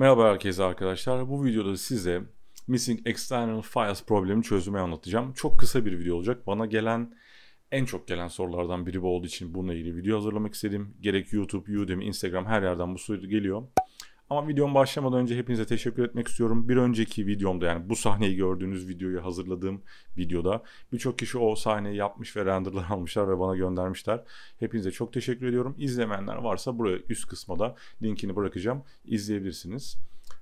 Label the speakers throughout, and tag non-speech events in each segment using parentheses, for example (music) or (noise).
Speaker 1: Merhaba herkese arkadaşlar. Bu videoda size Missing External Files problemi çözümü anlatacağım. Çok kısa bir video olacak. Bana gelen en çok gelen sorulardan biri bu olduğu için bununla ilgili video hazırlamak istedim. Gerek YouTube, Udemy, Instagram her yerden bu soru geliyor. Ama videom başlamadan önce hepinize teşekkür etmek istiyorum. Bir önceki videomda yani bu sahneyi gördüğünüz videoyu hazırladığım videoda birçok kişi o sahneyi yapmış ve renderlar (laughs) almışlar ve bana göndermişler. Hepinize çok teşekkür ediyorum. İzlemeyenler varsa buraya üst kısma da linkini bırakacağım. İzleyebilirsiniz.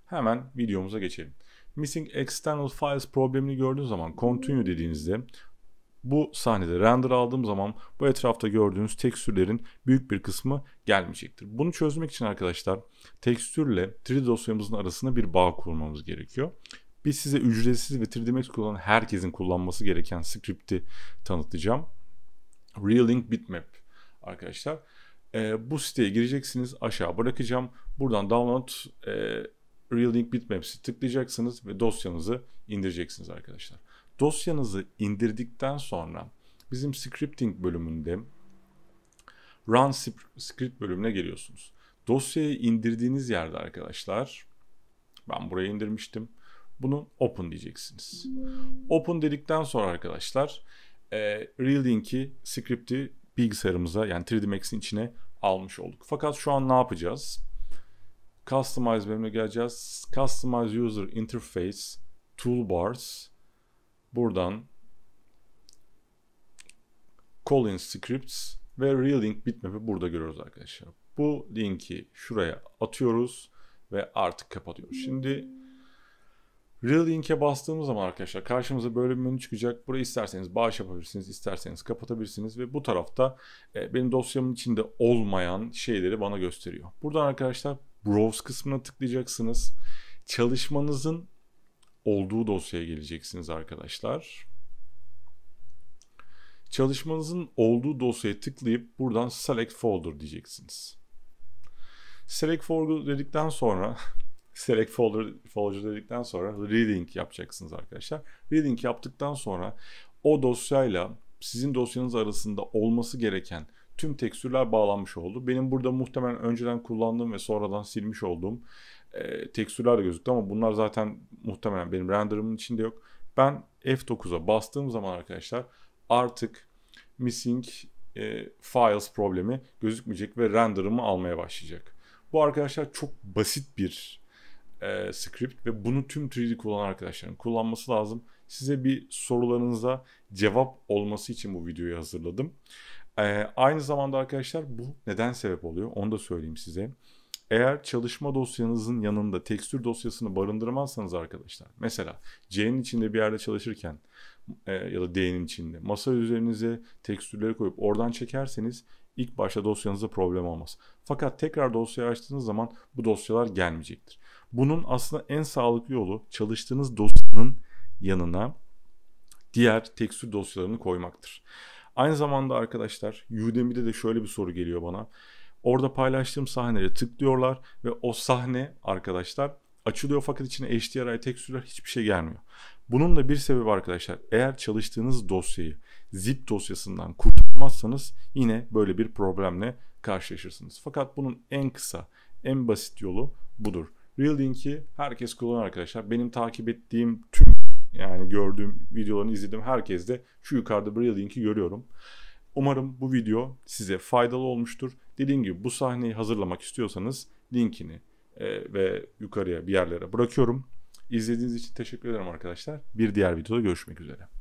Speaker 1: Hemen videomuza geçelim. Missing External Files problemini gördüğünüz zaman Continue dediğinizde bu sahnede render aldığım zaman bu etrafta gördüğünüz tekstürlerin büyük bir kısmı gelmeyecektir. Bunu çözmek için arkadaşlar tekstürle 3D dosyamızın arasında bir bağ kurmamız gerekiyor. Biz size ücretsiz ve 3D Max kullanan herkesin kullanması gereken skripti tanıtacağım. Realink Bitmap arkadaşlar. E, bu siteye gireceksiniz. Aşağı bırakacağım. Buradan download e, Real-Link Bitmaps'i tıklayacaksınız ve dosyanızı indireceksiniz arkadaşlar. Dosyanızı indirdikten sonra bizim scripting bölümünde Run Script bölümüne geliyorsunuz. Dosyayı indirdiğiniz yerde arkadaşlar ben buraya indirmiştim. Bunu open diyeceksiniz. Open dedikten sonra arkadaşlar e, Real-Link'i, script'i bilgisayarımıza yani 3D Max'in içine almış olduk. Fakat şu an ne yapacağız? Customize bölümüne geleceğiz. Customize User Interface Toolbars buradan calling Scripts ve Relink bitmap'i burada görüyoruz arkadaşlar. Bu linki şuraya atıyoruz ve artık kapatıyoruz. Şimdi Relink'e bastığımız zaman arkadaşlar karşımıza böyle bir menü çıkacak. Buraya isterseniz bağış yapabilirsiniz, isterseniz kapatabilirsiniz ve bu tarafta e, benim dosyamın içinde olmayan şeyleri bana gösteriyor. Buradan arkadaşlar Rows kısmına tıklayacaksınız. Çalışmanızın olduğu dosyaya geleceksiniz arkadaşlar. Çalışmanızın olduğu dosyaya tıklayıp buradan Select Folder diyeceksiniz. Select Folder dedikten sonra (laughs) Select Folder, folder dedikten sonra Reading yapacaksınız arkadaşlar. Reading yaptıktan sonra o dosyayla sizin dosyanız arasında olması gereken tüm tekstürler bağlanmış oldu. Benim burada muhtemelen önceden kullandığım ve sonradan silmiş olduğum e, tekstürler de gözüktü ama bunlar zaten muhtemelen benim renderımın içinde yok. Ben F9'a bastığım zaman arkadaşlar artık missing e, files problemi gözükmeyecek ve renderımı almaya başlayacak. Bu arkadaşlar çok basit bir e, script ve bunu tüm 3D kullanan arkadaşların kullanması lazım. Size bir sorularınıza cevap olması için bu videoyu hazırladım. Ee, aynı zamanda arkadaşlar bu neden sebep oluyor onu da söyleyeyim size. Eğer çalışma dosyanızın yanında tekstür dosyasını barındırmazsanız arkadaşlar mesela C'nin içinde bir yerde çalışırken e, ya da D'nin içinde masa üzerinize tekstürleri koyup oradan çekerseniz ilk başta dosyanızda problem olmaz. Fakat tekrar dosyayı açtığınız zaman bu dosyalar gelmeyecektir. Bunun aslında en sağlıklı yolu çalıştığınız dosyanın yanına diğer tekstür dosyalarını koymaktır. Aynı zamanda arkadaşlar Udemy'de de şöyle bir soru geliyor bana. Orada paylaştığım sahneleri tıklıyorlar ve o sahne arkadaşlar açılıyor fakat içine HDRI tekstürler hiçbir şey gelmiyor. Bunun da bir sebebi arkadaşlar eğer çalıştığınız dosyayı zip dosyasından kurtarmazsanız yine böyle bir problemle karşılaşırsınız. Fakat bunun en kısa en basit yolu budur. Real Link'i herkes kullanır arkadaşlar. Benim takip ettiğim tüm yani gördüğüm videolarını izledim. Herkes de şu yukarıda Braille linki görüyorum. Umarım bu video size faydalı olmuştur. Dediğim gibi bu sahneyi hazırlamak istiyorsanız linkini e, ve yukarıya bir yerlere bırakıyorum. İzlediğiniz için teşekkür ederim arkadaşlar. Bir diğer videoda görüşmek üzere.